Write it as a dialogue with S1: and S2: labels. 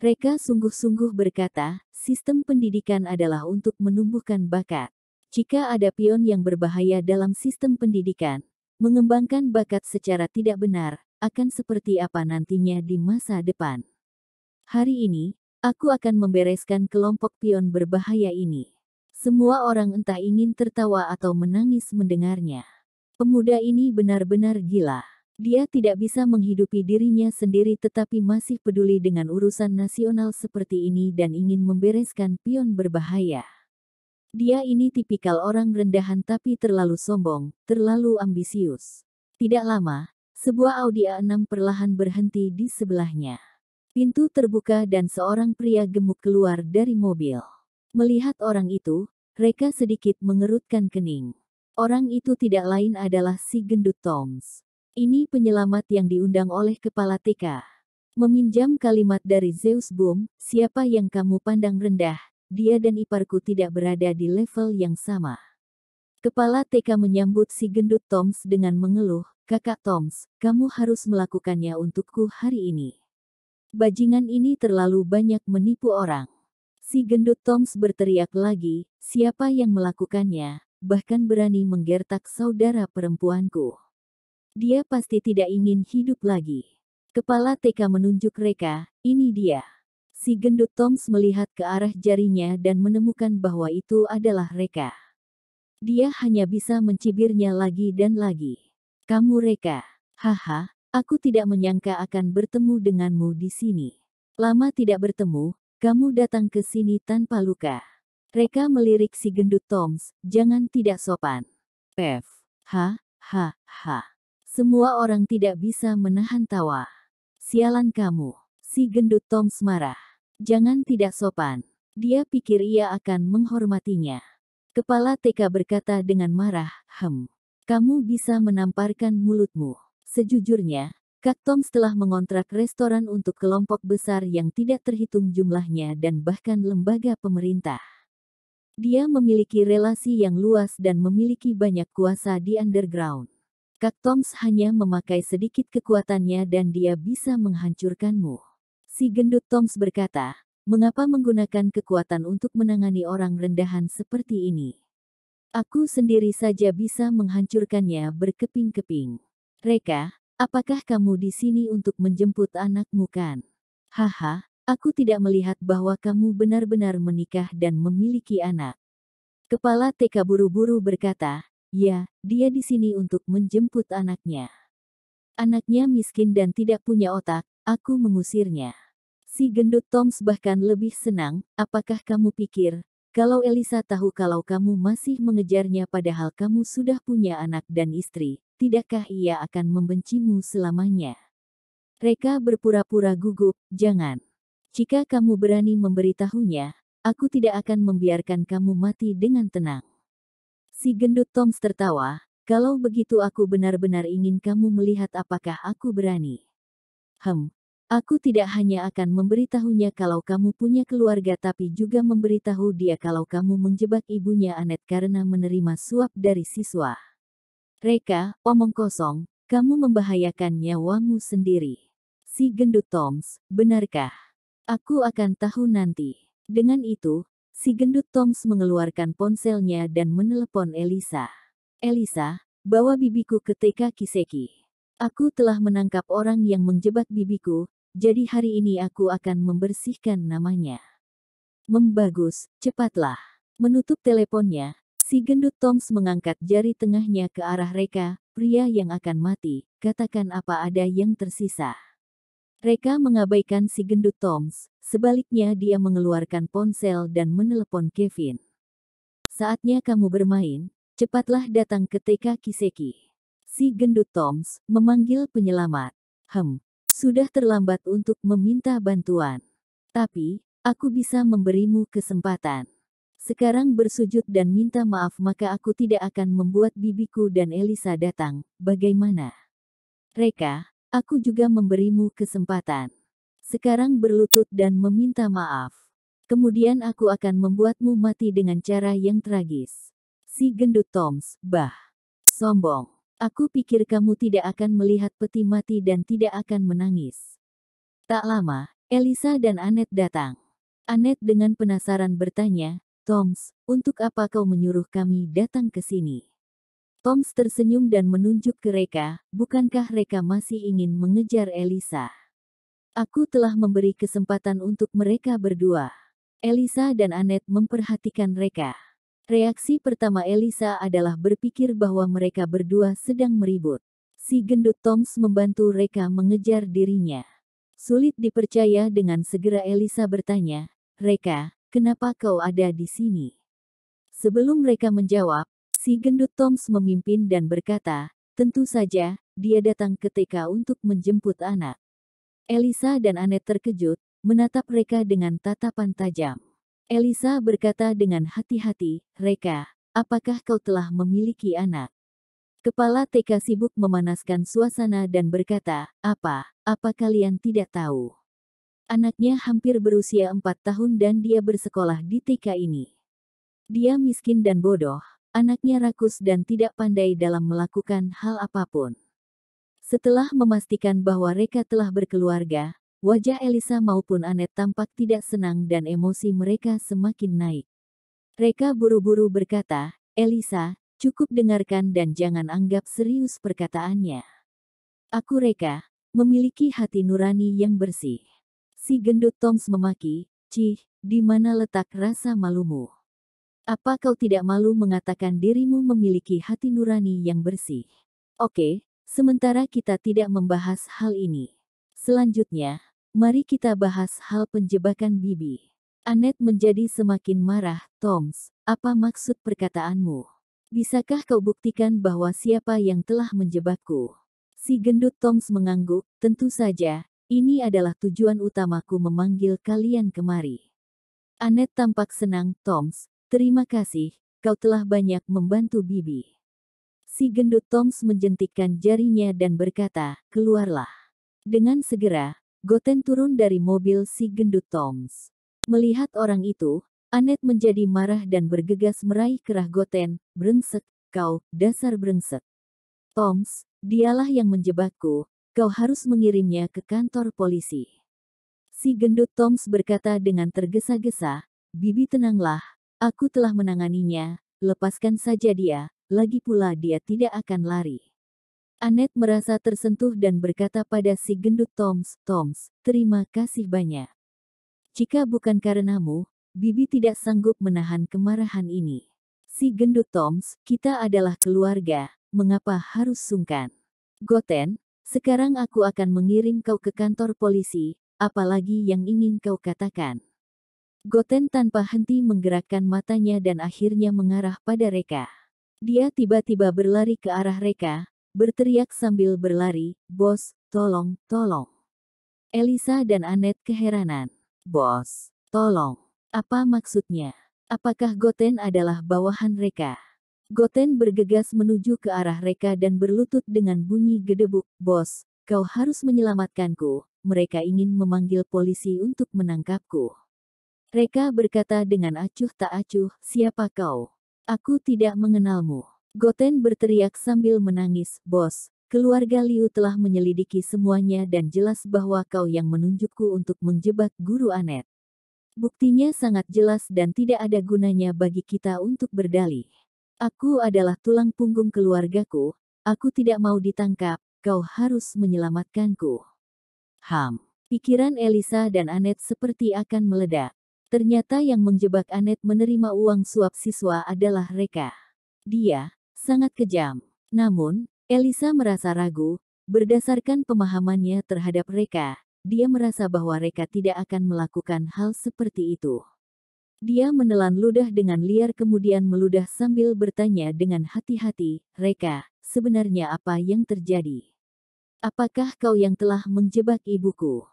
S1: Reka sungguh-sungguh berkata, sistem pendidikan adalah untuk menumbuhkan bakat. Jika ada pion yang berbahaya dalam sistem pendidikan, mengembangkan bakat secara tidak benar, akan seperti apa nantinya di masa depan. Hari ini, aku akan membereskan kelompok pion berbahaya ini. Semua orang entah ingin tertawa atau menangis mendengarnya. Pemuda ini benar-benar gila. Dia tidak bisa menghidupi dirinya sendiri tetapi masih peduli dengan urusan nasional seperti ini dan ingin membereskan pion berbahaya. Dia ini tipikal orang rendahan tapi terlalu sombong, terlalu ambisius. Tidak lama, sebuah Audi A6 perlahan berhenti di sebelahnya. Pintu terbuka dan seorang pria gemuk keluar dari mobil. Melihat orang itu, Reka sedikit mengerutkan kening. Orang itu tidak lain adalah si gendut Toms. Ini penyelamat yang diundang oleh kepala TK. Meminjam kalimat dari Zeus Boom, siapa yang kamu pandang rendah, dia dan iparku tidak berada di level yang sama. Kepala TK menyambut si gendut Toms dengan mengeluh, kakak Toms, kamu harus melakukannya untukku hari ini. Bajingan ini terlalu banyak menipu orang. Si gendut Toms berteriak lagi, siapa yang melakukannya, bahkan berani menggertak saudara perempuanku. Dia pasti tidak ingin hidup lagi. Kepala TK menunjuk Reka, ini dia. Si gendut Toms melihat ke arah jarinya dan menemukan bahwa itu adalah Reka. Dia hanya bisa mencibirnya lagi dan lagi. Kamu Reka, haha, aku tidak menyangka akan bertemu denganmu di sini. Lama tidak bertemu, kamu datang ke sini tanpa luka. Reka melirik si gendut Toms, jangan tidak sopan. F. Hahaha. ha, ha. Semua orang tidak bisa menahan tawa. Sialan kamu, si gendut Tom semarah. Jangan tidak sopan. Dia pikir ia akan menghormatinya. Kepala TK berkata dengan marah, hem. Kamu bisa menamparkan mulutmu. Sejujurnya, Kak Tom setelah mengontrak restoran untuk kelompok besar yang tidak terhitung jumlahnya dan bahkan lembaga pemerintah. Dia memiliki relasi yang luas dan memiliki banyak kuasa di underground. Kak Toms hanya memakai sedikit kekuatannya dan dia bisa menghancurkanmu. Si gendut Toms berkata, mengapa menggunakan kekuatan untuk menangani orang rendahan seperti ini? Aku sendiri saja bisa menghancurkannya berkeping-keping. Reka, apakah kamu di sini untuk menjemput anakmu kan? Haha, aku tidak melihat bahwa kamu benar-benar menikah dan memiliki anak. Kepala TK buru-buru berkata, Ya, dia di sini untuk menjemput anaknya. Anaknya miskin dan tidak punya otak, aku mengusirnya. Si gendut Toms bahkan lebih senang, apakah kamu pikir, kalau Elisa tahu kalau kamu masih mengejarnya padahal kamu sudah punya anak dan istri, tidakkah ia akan membencimu selamanya? Reka berpura-pura gugup, jangan. Jika kamu berani memberitahunya, aku tidak akan membiarkan kamu mati dengan tenang. Si gendut Toms tertawa, kalau begitu aku benar-benar ingin kamu melihat apakah aku berani. Hem, aku tidak hanya akan memberitahunya kalau kamu punya keluarga tapi juga memberitahu dia kalau kamu menjebak ibunya Anet karena menerima suap dari siswa. Reka, omong kosong, kamu membahayakan nyawamu sendiri. Si gendut Toms, benarkah? Aku akan tahu nanti. Dengan itu, si gendut Tongs mengeluarkan ponselnya dan menelepon Elisa. Elisa, bawa bibiku ke TK Kiseki. Aku telah menangkap orang yang menjebak bibiku, jadi hari ini aku akan membersihkan namanya. Membagus, cepatlah. Menutup teleponnya, si gendut Tongs mengangkat jari tengahnya ke arah Reka, pria yang akan mati, katakan apa ada yang tersisa. Reka mengabaikan si gendut Tongs, Sebaliknya dia mengeluarkan ponsel dan menelepon Kevin. Saatnya kamu bermain, cepatlah datang ke TK Kiseki. Si gendut Toms memanggil penyelamat. Hem, sudah terlambat untuk meminta bantuan. Tapi, aku bisa memberimu kesempatan. Sekarang bersujud dan minta maaf maka aku tidak akan membuat bibiku dan Elisa datang, bagaimana? Reka, aku juga memberimu kesempatan. Sekarang berlutut dan meminta maaf. Kemudian aku akan membuatmu mati dengan cara yang tragis. Si gendut Toms, bah. Sombong. Aku pikir kamu tidak akan melihat peti mati dan tidak akan menangis. Tak lama, Elisa dan Anet datang. Anet dengan penasaran bertanya, Toms, untuk apa kau menyuruh kami datang ke sini? Toms tersenyum dan menunjuk ke Reka, bukankah Reka masih ingin mengejar Elisa? Aku telah memberi kesempatan untuk mereka berdua. Elisa dan Anet memperhatikan mereka. Reaksi pertama Elisa adalah berpikir bahwa mereka berdua sedang meribut. Si gendut Toms membantu Reka mengejar dirinya. Sulit dipercaya dengan segera Elisa bertanya, Reka, kenapa kau ada di sini? Sebelum mereka menjawab, si gendut Toms memimpin dan berkata, tentu saja, dia datang ke TK untuk menjemput anak. Elisa dan Anet terkejut, menatap Reka dengan tatapan tajam. Elisa berkata dengan hati-hati, Reka, apakah kau telah memiliki anak? Kepala TK sibuk memanaskan suasana dan berkata, apa, apa kalian tidak tahu? Anaknya hampir berusia empat tahun dan dia bersekolah di TK ini. Dia miskin dan bodoh, anaknya rakus dan tidak pandai dalam melakukan hal apapun. Setelah memastikan bahwa mereka telah berkeluarga, wajah Elisa maupun Anet tampak tidak senang dan emosi mereka semakin naik. Reka buru-buru berkata, Elisa, cukup dengarkan dan jangan anggap serius perkataannya. Aku Reka, memiliki hati nurani yang bersih. Si gendut Toms memaki, Cih, di mana letak rasa malumu? Apa kau tidak malu mengatakan dirimu memiliki hati nurani yang bersih? Oke, Sementara kita tidak membahas hal ini. Selanjutnya, mari kita bahas hal penjebakan Bibi. Anet menjadi semakin marah, Toms, apa maksud perkataanmu? Bisakah kau buktikan bahwa siapa yang telah menjebakku? Si gendut Toms mengangguk, tentu saja, ini adalah tujuan utamaku memanggil kalian kemari. Anet tampak senang, Toms, terima kasih, kau telah banyak membantu Bibi. Si gendut Tongs menjentikkan jarinya dan berkata, keluarlah. Dengan segera, Goten turun dari mobil si gendut Tongs. Melihat orang itu, Anet menjadi marah dan bergegas meraih kerah Goten, brengsek, kau, dasar brengsek. Tongs, dialah yang menjebakku, kau harus mengirimnya ke kantor polisi. Si gendut Toms berkata dengan tergesa-gesa, Bibi tenanglah, aku telah menanganinya, lepaskan saja dia, lagi pula dia tidak akan lari. Annette merasa tersentuh dan berkata pada si gendut Toms, Toms, terima kasih banyak. Jika bukan karenamu, Bibi tidak sanggup menahan kemarahan ini. Si gendut Toms, kita adalah keluarga, mengapa harus sungkan? Goten, sekarang aku akan mengirim kau ke kantor polisi, apalagi yang ingin kau katakan. Goten tanpa henti menggerakkan matanya dan akhirnya mengarah pada Reka. Dia tiba-tiba berlari ke arah Reka, berteriak sambil berlari, Bos, tolong, tolong. Elisa dan Anet keheranan. Bos, tolong. Apa maksudnya? Apakah Goten adalah bawahan Reka? Goten bergegas menuju ke arah Reka dan berlutut dengan bunyi gedebuk, Bos, kau harus menyelamatkanku, mereka ingin memanggil polisi untuk menangkapku. Reka berkata dengan acuh tak acuh, siapa kau? Aku tidak mengenalmu. Goten berteriak sambil menangis, bos. Keluarga Liu telah menyelidiki semuanya dan jelas bahwa kau yang menunjukku untuk menjebak guru Anet. Buktinya sangat jelas dan tidak ada gunanya bagi kita untuk berdalih. Aku adalah tulang punggung keluargaku, aku tidak mau ditangkap, kau harus menyelamatkanku. Ham. Pikiran Elisa dan Anet seperti akan meledak. Ternyata yang menjebak Anet menerima uang suap siswa adalah Reka. Dia sangat kejam. Namun, Elisa merasa ragu, berdasarkan pemahamannya terhadap Reka, dia merasa bahwa Reka tidak akan melakukan hal seperti itu. Dia menelan ludah dengan liar kemudian meludah sambil bertanya dengan hati-hati, Reka, sebenarnya apa yang terjadi? Apakah kau yang telah menjebak ibuku?